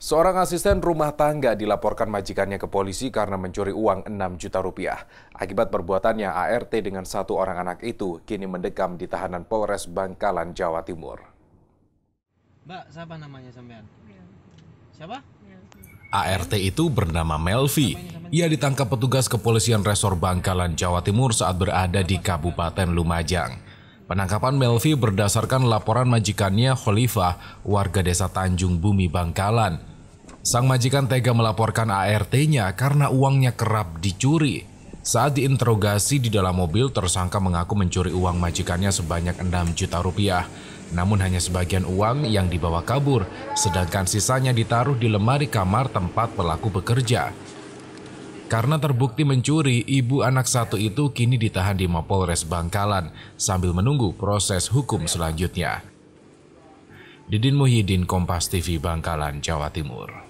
Seorang asisten rumah tangga dilaporkan majikannya ke polisi karena mencuri uang 6 juta rupiah. Akibat perbuatannya, ART dengan satu orang anak itu kini mendekam di tahanan Polres Bangkalan, Jawa Timur. Mbak, siapa namanya sampean? Iya. Siapa? ART iya. itu bernama Melvi. Ia ditangkap petugas kepolisian Resor Bangkalan, Jawa Timur saat berada di Kabupaten Lumajang. Penangkapan Melvi berdasarkan laporan majikannya Khalifah, warga desa Tanjung Bumi Bangkalan. Sang majikan tega melaporkan ART-nya karena uangnya kerap dicuri. Saat diinterogasi di dalam mobil, tersangka mengaku mencuri uang majikannya sebanyak 6 juta rupiah. Namun hanya sebagian uang yang dibawa kabur, sedangkan sisanya ditaruh di lemari kamar tempat pelaku bekerja. Karena terbukti mencuri, ibu anak satu itu kini ditahan di Mapolres Bangkalan sambil menunggu proses hukum selanjutnya. Didin Muhyiddin, Kompas TV, Bangkalan, Jawa Timur.